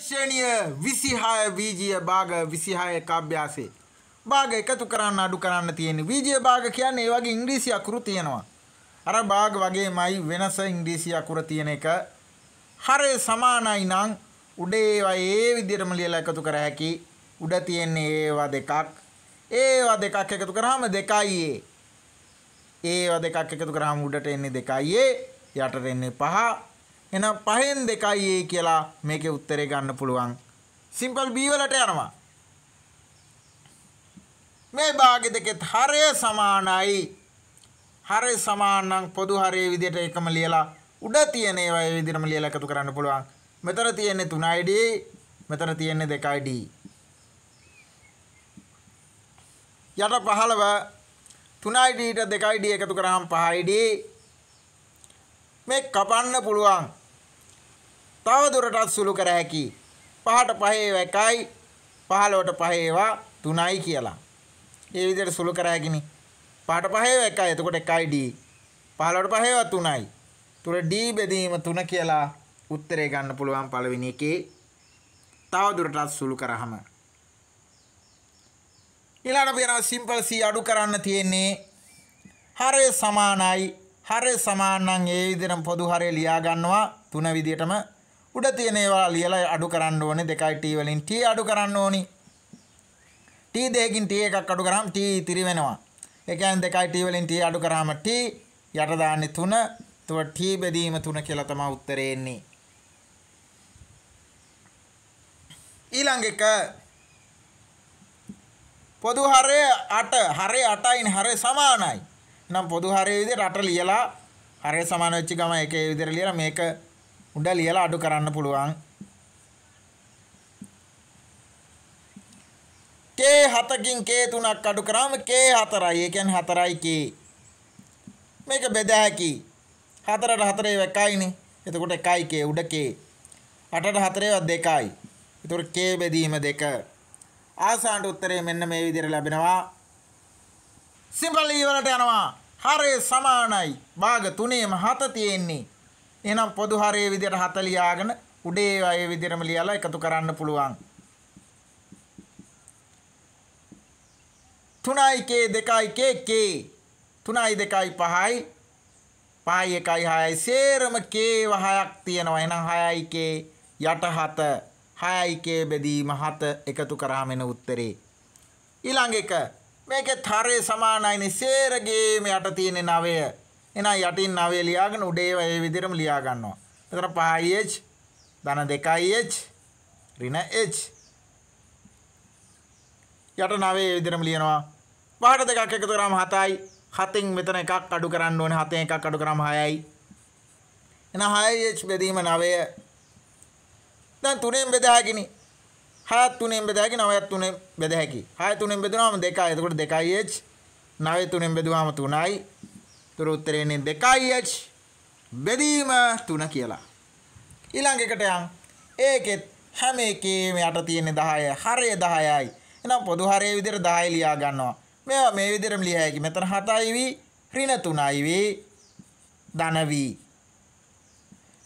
ශ්‍රණිය විසිහාය වීජිය භාග විසිහාය කාභ්‍යාසේ. භාග එකතු කරන්න අඩු කරන්න තියෙන වීජිය භාග කියන්න ඒ වගේ ඉංග්‍රීසි අකුරු තියෙනවා. අර භාග වගේ මයි වෙනස ඉංග්‍රීසි අකුර තියෙන එක හරය සමානයි නං උඩේවා ඒ විදිරම ලියල එකතු කර හැකි උඩ තියෙන්නේ ඒවා දෙකක් ඒවා දෙකක් එකතු කරහම දෙකයියේ ඒවා දෙකක් එකතු කරහම උඩට එන්නේ දෙකයියේ යටට එන්නේ පහ එහෙනම් පහෙන් දෙකයි ඒ කියලා මේකේ උත්තරේ ගන්න පුළුවන්. සිම්පල් B වලට යනවා. මේ භාගෙ දෙකෙත් හරය සමානයි. හරය සමාන නම් පොදු හරයේ විදිහට එකම ලියලා උඩ තියෙන ඒවා ඒ විදිහටම ලියලා එකතු කරන්න පුළුවන්. මෙතන තියෙන්නේ 3යිඩ මෙතන තියෙන්නේ 2යිඩ. යට 15 3යිඩ ට 2යිඩ එකතු කරාම 5යිඩ මේ කපන්න පුළුවන්. තවදුරටත් සුළු කර හැකි. පහට පහේ එකයි පහලොවට පහේවා තුනයි කියලා. ඒ විදිහට සුළු කර හැකිනේ. පහට පහේ එකයි. එතකොට එකයි D. පහලොවට පහේවා තුනයි. තුර D බෙදීම තුන කියලා උත්තරේ ගන්න පුළුවන් පළවෙනි එකේ. තවදුරටත් සුළු කරාම. ඊළඟට අපි යනවා සිම්පල් C අඩු කරන්න තියෙන්නේ හරය සමානයි හරය සමානන් ඒ විදිහටම පොදු හරය ලියා ගන්නවා තුන විදිහටම උඩ තියෙන ඒවා ලියලා අඩු කරන්න ඕනේ 2යි t වලින් t අඩු කරන්න ඕනි t දෙකකින් t එකක් අඩු කරාම t ඉතිරි වෙනවා ඒ කියන්නේ 2යි t වලින් t අඩු කරාම t යට දාන්නේ 3 එතකොට t බෙදීම 3 කියලා තමයි උත්තරේ එන්නේ ඊළඟ එක පොදු හරය 8 හරය 8යින් හරය සමානයි නම් පොදු හරය විදිහට 8 ලියලා හරය සමාන වෙච්ච ගම එකේ විදිහට ලියලා මේක උඩ ලියලා අඩු කරන්න පුළුවන් k 7කින් k 3ක් අඩු කරාම k 4යි ඒ කියන්නේ 4යි k මේක බෙද හැකි 4ට 4 ඒව එකයිනේ එතකොට 1යි k උඩ k 8ට 4 ඒව 2යි එතකොට k බෙදීම 2 ආසන්නට උත්තරේ මෙන්න මේ විදිහට ලැබෙනවා සිම්පල් ඊවලට යනවා හරේ සමානයි භාග 3ේම 7 තියෙන්නේ එහෙනම් පොදු හරයේ විදියට 40 ආගෙන උඩේ ඒ විදියටම ලියලා එකතු කරන්න පුළුවන්. 3k 2k k 3යි 2යි 5යි 5යි 1යි 6යි සේරම k වහයක් තියෙනවා. එහෙනම් 6යි k යට 7 6යි k බෙදීම 7 එකතු කරාම එන උත්තරේ. ඊළඟ එක මේකේ තරේ සමානයිනේ සේරගේම යට තියෙන 9. එහෙනම් යටින් 9 ලියාගෙන උඩේ ඒ විදිහටම ලියා ගන්නවා. එතකොට 5h ධන 2h ඍණ h යට 9 ඒ විදිහටම ලියනවා. පහට දෙකක් එකතු කරාම 7යි. 7න් මෙතන එකක් අඩු කරන්න ඕනේ. 7න් එකක් අඩු කරාම 6යි. එහෙනම් 6h බෙදීම 9. දැන් 3න් බෙදා හැකිනේ. 6ත් 3න් බෙදා හැකි 9ත් 3න් බෙදා හැකි. 6 3න් බෙදුනම 2යි. එතකොට 2h 9 3න් බෙදුවාම 3යි. දුර උත්තරේන්නේ 2h බෙදීම 3 කියලා. ඊළඟ එකට යන් ඒකෙත් හැම එකේම යට තියෙන 10යි හරය 10යි. එහෙනම් පොදු හරය විදිහට 10යි ලියා ගන්නවා. මේවා මේ විදිහටම ලියා හැකි. මෙතන 7යි වී ඍණ 3යි වී ධන වී.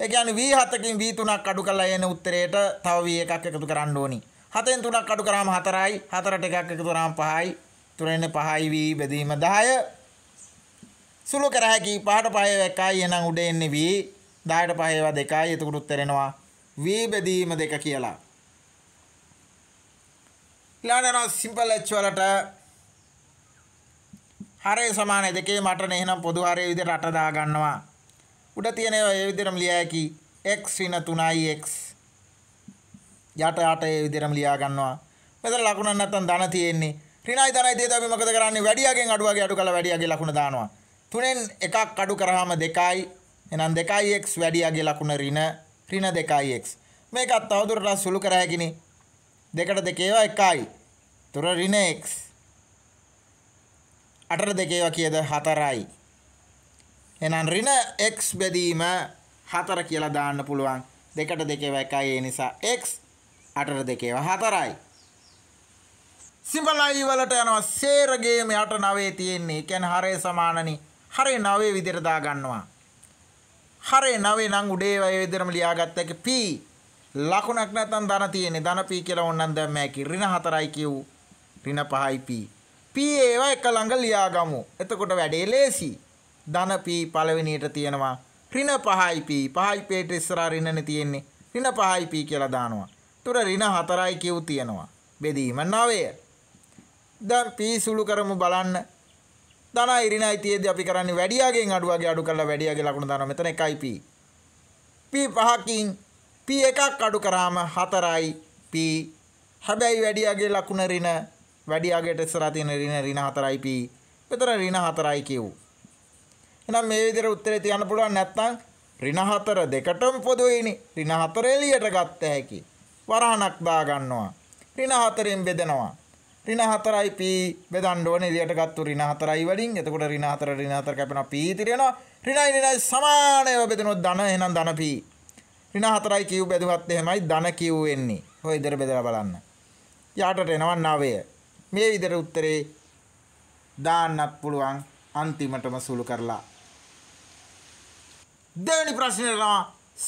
ඒ කියන්නේ v7කින් v3ක් අඩු කරලා එන උත්තරේට තව v1ක් එකතු කරන්න ඕනි. 7ෙන් 3ක් අඩු කරාම 4යි, 4ට 1ක් එකතු කරාම 5යි, 3ෙන් 5යි v බෙදීම 10. සුළු කර හැකි පහට පහේ එකයි එහෙනම් උඩ එන්නේ v 10ට පහේ ඒවා දෙකයි එතකොට උත්තරෙනවා v බෙදීම දෙක කියලා ඊළඟට සිම්පල් h වලට හරය සමානයි දෙකේ මටන එහෙනම් පොදු හරය විදිහට රට දා ගන්නවා උඩ තියෙන ඒවා ඒ විදිහටම ලියා හැකි x ඍණ 3යි x යට යට ඒ විදිහටම ලියා ගන්නවා මෙතන ලකුණක් නැත්තම් ධන තියෙන්නේ ඍණයි ධනයි දෙත අපි මොකද කරන්නේ වැඩියාගෙන් අඩුවගේ අඩු කළා වැඩියාගේ ලකුණ දානවා තුනෙන් එකක් අඩු කරාම දෙකයි එහෙනම් 2x වැඩි යගේ ලකුණ ඍණ ඍණ 2x මේකත් තවදුරටත් සුළු කර හැකිනි දෙකට දෙකේව එකයි තුර ඍණ x අටර දෙකේව කියද හතරයි එහෙනම් ඍණ x බෙදීම හතර කියලා දාන්න පුළුවන් දෙකට දෙකේව එකයි ඒ නිසා x අටර දෙකේව හතරයි සිම්බලයි වලට යනවා සේරගේම යට නවේ තියෙන්නේ ඒ කියන්නේ හරේ සමානනේ හරේ නවයේ විදිහට දා ගන්නවා. හරේ නවයේ නම් උඩේ වය විදිහටම ලියාගත්ත එක p ලකුණක් නැත්නම් ධන තියෙන්නේ. ධන p කියලා ඕනනම් දැම්ම හැකි. ඍණ 4යි කිව්. ඍණ 5යි p. p ඒවා එක ළඟ ලියාගමු. එතකොට වැඩේ ලේසි. ධන p පළවෙනියට තියෙනවා. ඍණ 5යි p. 5යි p ට ඉස්සරහා ඍණනේ තියෙන්නේ. ඍණ 5යි p කියලා දානවා. තුර ඍණ 4යි කිව් තියෙනවා. බෙදීම 9. දැන් p සුළු කරමු බලන්න. ධන ඉරිණයි තියෙද්දි අපි කරන්නේ වැඩියාගෙන් අඩුවගේ අඩු කරලා වැඩියාගේ ලකුණු දානවා මෙතන 1p p පහකින් p එකක් අඩු කරාම 4යි p හැබැයි වැඩියාගේ ලකුණ ඍණ වැඩියාගේට ඉස්සරහා තියෙන ඍණ ඍණ 4යි p මෙතන ඍණ 4යි කියවු එහෙනම් මේ විදිහට උත්තරේ තියන්න පුළුවන් නැත්නම් ඍණ 4 දෙකටම පොදුයිනේ ඍණ 4 එළියට ගත්ත හැකි වරහණක් දා ගන්නවා ඍණ 4ෙන් බෙදෙනවා ඍණ 4යි p බෙදන්න ඕනේ එළියට ගත්තු ඍණ 4යි වලින්. එතකොට ඍණ 4 ඍණ 4 කැපෙනවා p ඉතිරි වෙනවා. ඍණයි ඍණයි සමානව බෙදෙනවා ධන එහෙනම් ධන p. ඍණ 4යි q බෙදුවත් එහෙමයි ධන q වෙන්නේ. ඔය ඉදර බෙදලා බලන්න. යාටට එනවා 9. මේ විදිහට උත්තරේ දාන්නත් පුළුවන් අන්තිමටම සුළු කරලා. දෙවැනි ප්‍රශ්නේ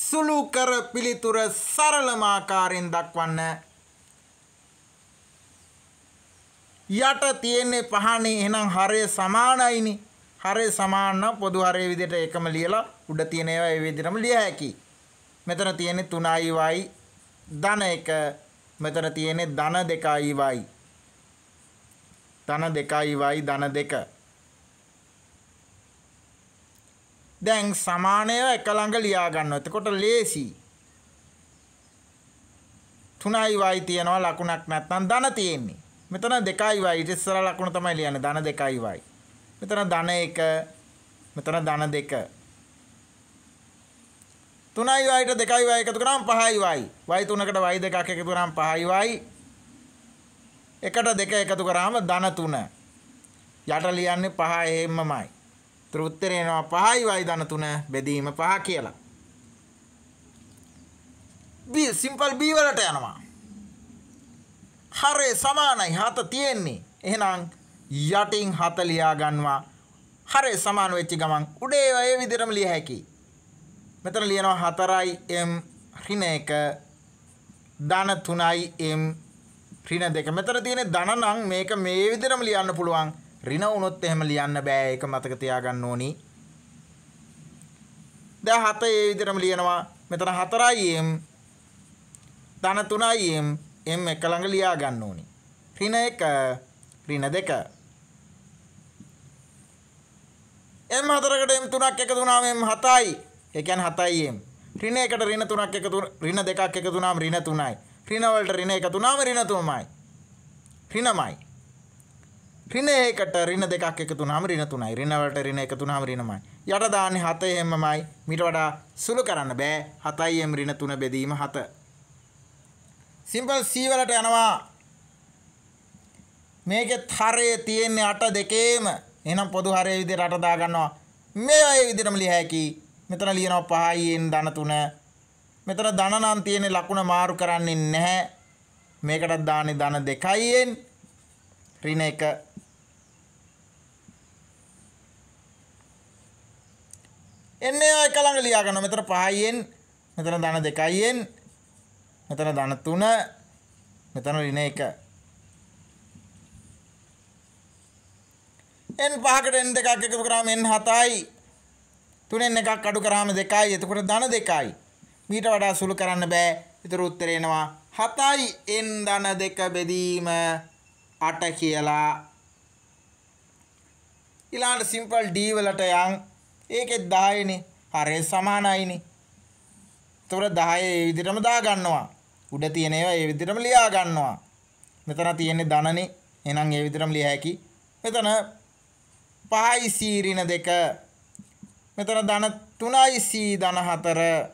සුළු කර පිළිතුර සරලම ආකාරයෙන් දක්වන්න යට තියෙන්නේ පහනේ එහෙනම් හරය සමානයිනේ හරය සමාන පොදු හරය විදිහට එකම ලියලා උඩ තියෙන ඒවා ඒ විදිහටම ලිය හැකියි මෙතන තියෙන්නේ 3යි y ධන 1 මෙතන තියෙන්නේ ධන 2යි y ධන 2යි y ධන 2 දැන් සමානය එක ළඟ ලියා ගන්නවා එතකොට ලේසි 3යි y තියනවා ලකුණක් නැත්නම් ධන තියෙන්නේ මෙතන දෙකයි y ඊට ඉස්සර ලකුණ තමයි ලියන්නේ ධන දෙකයි y මෙතන ධන 1 මෙතන ධන 2 3යි y ට 2යි y එකතු කරාම 5යි y y 3කට y 2ක් එකතු කරාම 5යි y 1ට 2 එකතු කරාම ධන 3 යට ලියන්නේ 5 එහෙමමයි ඒතර උත්තරේ එනවා 5යි y ධන 3 බෙදීම 5 කියලා b සිම්පල් b වලට යනවා හරය සමානයි හත තියෙන්නේ. එහෙනම් යටින් හත ලියා ගන්නවා. හරය සමාන වෙච්ච ගමන් උඩේ ඒ විදිහටම ලිය හැකියි. මෙතන ලියනවා 4යි m ඍණ 1 ධන 3යි m ඍණ 2 මෙතන තියෙන ධන නම් මේක මේ විදිහටම ලියන්න පුළුවන් ඍණ වුණොත් එහෙම ලියන්න බෑ ඒක මතක තියාගන්න ඕනි දැන් 7 ඒ විදිහටම ලියනවා මෙතන 4යි m ධන 3යි m එම් එක ළඟ ලියා ගන්න ඕනි. ඍණ 1 ඍණ 2 එම් හතරකට එම් තුනක් එකතු වුණාම එම් හතයි. ඒ කියන්නේ හතයි එම්. ඍණ එකට ඍණ තුනක් එකතු ඍණ දෙකක් එකතු වුණාම ඍණ තුනයි. ඍණ වලට ඍණ එකතු වුණාම ඍණ තුනමයි. ඍණමයි. ඍණ එකට ඍණ දෙකක් එකතු වුණාම ඍණ තුනයි. ඍණ වලට ඍණ එකතු වුණාම ඍණමයි. යට දාන්නේ 7 එම්මයි. මීට වඩා සුළු කරන්න බෑ. 7 එම් ඍණ 3 බෙදීම 7. සිම්පල් C වලට යනවා. මේකෙත් හරය තියෙන්නේ අට දෙකේම. එහෙනම් පොදු හරය විදිහට අට දා ගන්නවා. මේවා ඒ විදිහටම ලිය හැකියි. මෙතන ලියනවා 5යින් ධන 3. මෙතන ධන නම් තියෙන ලකුණ මාරු කරන්නේ නැහැ. මේකටත් දාන්නේ ධන 2යින් ඍණ 1. එන්නේ ඔය එක ළඟ ලියා ගන්නවා. මෙතන 5යින් මෙතන ධන 2යින් මෙතන ධන 3 මෙතන ඍණ 1 n පහකට n දෙකක් එකතු කරාම n 7යි 3න් එකක් අඩු කරාම 2යි එතකොට ධන 2යි මීට වඩා සුළු කරන්න බෑ ඒතර උත්තරේ එනවා 7යි n ධන 2 බෙදීම 8 කියලා ඊළඟට සිම්පල් d වලට යන් ඒකෙත් 10යිනේ හරේ සමානයිනේ එතකොට 10 ඒ විදිහටම දා ගන්නවා උඩ තියෙන ඒවා ඒ විදිහටම ලියා ගන්නවා. මෙතන තියෙන්නේ ධනනේ. එහෙනම් ඒ විදිහටම ලිය හැකි. මෙතන 5යි සීරින 2. මෙතන ධන 3යි සී ධන 4.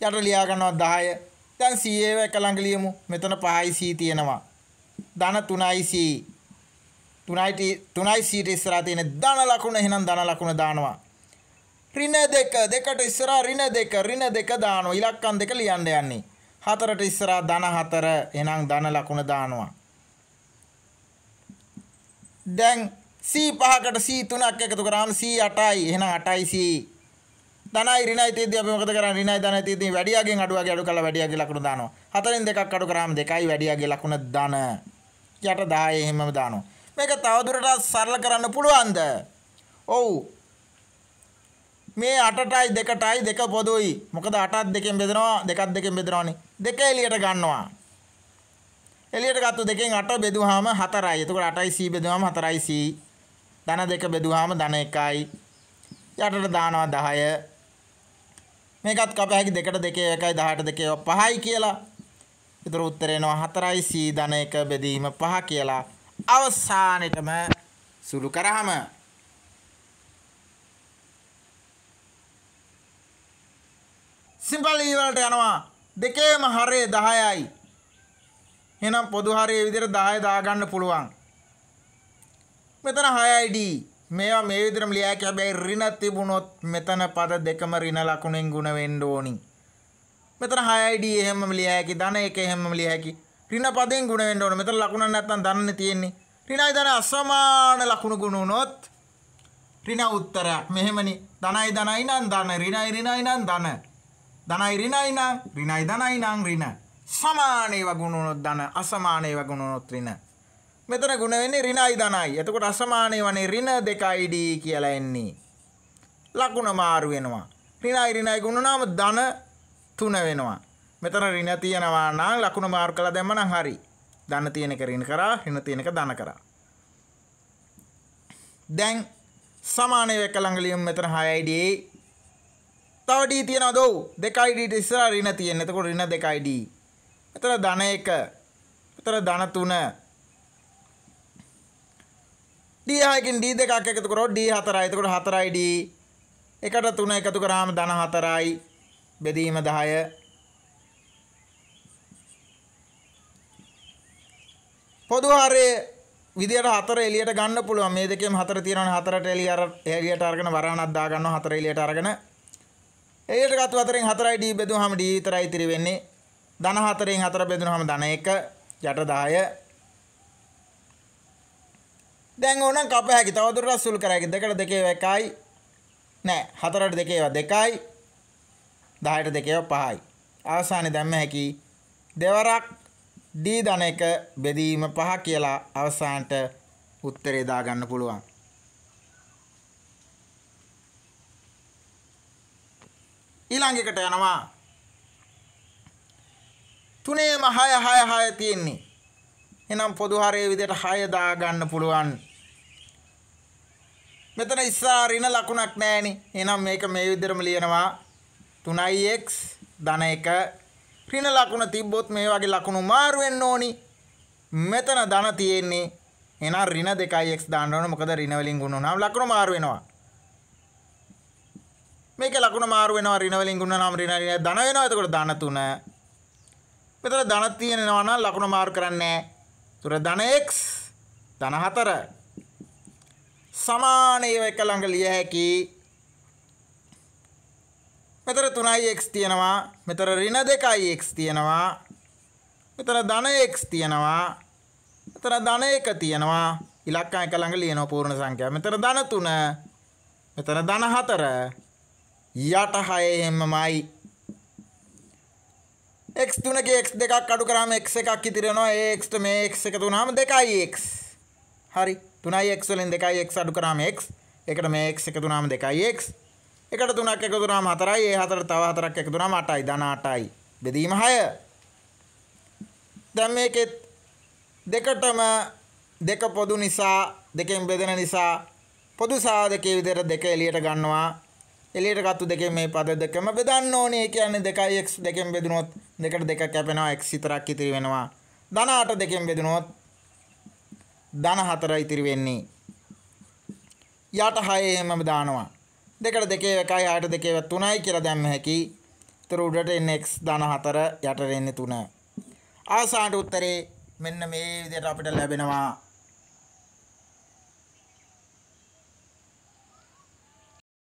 යට ලියා ගන්නවා 10. දැන් සී ඒව එක ළඟ ලියමු. මෙතන 5යි සී තියෙනවා. ධන 3යි සී 3යි 3යි සීට ඉස්සරහා තියෙන ධන ලකුණ එහෙනම් ධන ලකුණ දානවා. ඍණ දෙක දෙකට ඉස්සරහා ඍණ දෙක ඍණ දෙක දානවා ඉලක්කම් දෙක ලියන්න යන්නේ හතරට ඉස්සරහා ධන හතර එහෙනම් ධන ලකුණ දානවා දැන් C5කට C3ක් එකතු කරාම C8යි එහෙනම් 8යි C ධනයි ඍණයි තියදී අපි මොකද කරන්නේ ඍණයි ධනයි තියදී වැඩියාගෙන් අඩුවාගේ අඩු කරලා වැඩියාගේ ලකුණ දානවා හතරෙන් දෙකක් අඩු කරාම දෙකයි වැඩියාගේ ලකුණ ධන යට 10 එහෙමම දානවා මේක තවදුරටත් සරල කරන්න පුළුවන්ද ඔව් මේ 8ටයි 2ටයි 2 පොදුයි. මොකද 8ක් දෙකෙන් බෙදනවා 2ක් දෙකෙන් බෙදනවානේ. 2 එළියට ගන්නවා. එළියට ගත්ත දෙකෙන් 8 බෙදුවාම 4යි. එතකොට 8යි c බෙදුවාම 4යි c. ධන 2 බෙදුවාම ධන 1යි. යටට දානවා 10. මේකත් කප හැකි 2ට 2 1යි 18ට 2 5යි කියලා. ඒතර උත්තර එනවා 4යි c ධන 1 බෙදීම 5 කියලා. අවසානෙටම සුළු කරාම සිම්පල් ඊවලට යනවා දෙකේම හරේ 10යි. එහෙනම් පොදු හරේ විදිහට 10 දාගන්න පුළුවන්. මෙතන 6යි D. මේවා මේ විදිහටම ලියා හැකි හැබැයි ඍණ තිබුණොත් මෙතන පද දෙකම ඍණ ලකුණෙන් ගුණ වෙන්න ඕනි. මෙතන 6යි D එහෙමම ලියා හැකි ධන එක එහෙමම ලියා හැකි. ඍණ පදයෙන් ගුණ වෙන්න ඕන. මෙතන ලකුණ නැත්නම් ධනනේ තියෙන්නේ. ඍණයි ධන අසමාන ලකුණු ගුණ වුණොත් ඍණ උත්තරයක්. මෙහෙමනේ. ධනයි ධනයි නම් ධන ඍණයි ඍණයි නම් ධන. ධනයි ඍණයි නම් ඍණයි ධනයි නම් ඍණ. සමානේ වගුණනොත් ධන අසමානේ වගුණනොත් ඍණ. මෙතන ගුණ වෙන්නේ ඍණයි ධනයි. එතකොට අසමානේ වනේ ඍණ 2යි d කියලා එන්නේ. ලකුණ මාරු වෙනවා. ඍණයි ඍණයි ගුණනාම ධන 3 වෙනවා. මෙතන ඍණ තියනවා නම් ලකුණ මාරු කළා දැම්ම නම් හරි. ධන තියෙන එක ඍණ කරා, ඍණ තියෙන එක ධන කරා. දැන් සමානය එක ළඟ ලියමු මෙතන 6යි d තව D තියෙනවා දෝ 2යි D ඉස්සරහා ඍණ තියෙන. එතකොට ඍණ 2යි D. එතන ධන 1. එතන ධන 3. D 6කින් D 2ක් එකතු කරොත් D 4යි. එතකොට 4යි D. එකට 3 එකතු කරාම ධන 4යි. බෙදීම 10. පොදු හරයේ විදියට හතර එලියට ගන්න පුළුවන් මේ දෙකෙන් හතර තියෙනවනේ හතරට එලිය අර එලියට අරගෙන වරහණක් දා ගන්නවා හතර එලියට අරගෙන එයට ගත්තු අතරින් 4යි D බෙදුවාම D විතරයි ඉතිරි වෙන්නේ. ධන 4ෙන් 4 බෙදුනහම ධන 1 යට 10. දැන් ඕනම් කප හැකි. තවදුරටත් සුළු කර හැකි. 2ට 2 ඒවා 1යි. නෑ 4ට 2 ඒවා 2යි. 10ට 2 ඒවා 5යි. අවසානයේ දැම්ම හැකි දෙවරක් D ධන 1 බෙදීම 5 කියලා අවසානට උත්තරේ දාගන්න පුළුවන්. ඊළඟ එකට යනවා තුනේම 6 6 6 තියෙන්නේ එහෙනම් පොදු හරයේ විදිහට 6 දා ගන්න පුළුවන් මෙතන ඉස්සරහා ඍණ ලකුණක් නැහැනේ එහෙනම් මේක මේ විදිහටම ලියනවා 3x ධන 1 ඍණ ලකුණ තිබ්බොත් මේ වගේ ලකුණු මාරු වෙන්න ඕනි මෙතන ධන තියෙන්නේ එහෙනම් ඍණ 2x දාන්න ඕන මොකද ඍණ වලින් ගුණ වුණාම ලකුණු මාරු වෙනවා මේක ලකුණ මාරු වෙනවා ඍණ වලින් ගුණනාම ඍණ ඍණ ධන වෙනවා එතකොට ධන 3 මෙතන ධන තියෙනවා නම් ලකුණ මාරු කරන්නේ තුර ධන x ධන 4 සමාන ඒව එක ළඟ ලිය හැකි මෙතන 3x තියෙනවා මෙතන ඍණ 2x තියෙනවා මෙතන ධන x තියෙනවා මෙතන ධන 1 තියෙනවා ඉලක්කම් එක ළඟ ලියනවා පූර්ණ සංඛ්‍යාව මෙතන ධන 3 මෙතන ධන 4 යටහයහෙමමයි එක්තුනක එක් දෙකක් අඩු කරම එක් එකක් ඉතිරෙනවා ඒක්ට මේ එක් එක තුනාම දෙකයි එක් හරි තුනයි එක්වලින් දෙකයි එක් අඩු කරම එක් එකට මේ එක් එක තුනාම දෙකයි එක් එකට තුනක් එක තුනාම හතරයි ඒ හතර තව හතරක් එක තුනාම අටයි දනාටයි බෙදීම හය දැම් මේකෙත් දෙකටම දෙක පොදු නිසා දෙකෙන් බෙදෙන නිසා පොදු සාධකයේ විදිහට දෙක එළියට ගන්නවා එලියට ගත්තු දෙකෙන් මේ පද දෙකම බෙදන්න ඕනේ කියන්නේ 2x දෙකෙන් බෙදුනොත් දෙකට දෙක කැපෙනවා x විතරක් ඉතිරි වෙනවා ධන 8 දෙකෙන් බෙදුනොත් ධන 4 ඉතිරි වෙන්නේ යට 6 එහෙමම දානවා දෙකට දෙකේ එකයි 6ට දෙකේ 3යි කියලා දැම්ම හැකි ඉතුරු උඩට එන්නේ x ධන 4 යටට එන්නේ 3 ආසාට උත්තරේ මෙන්න මේ විදිහට අපිට ලැබෙනවා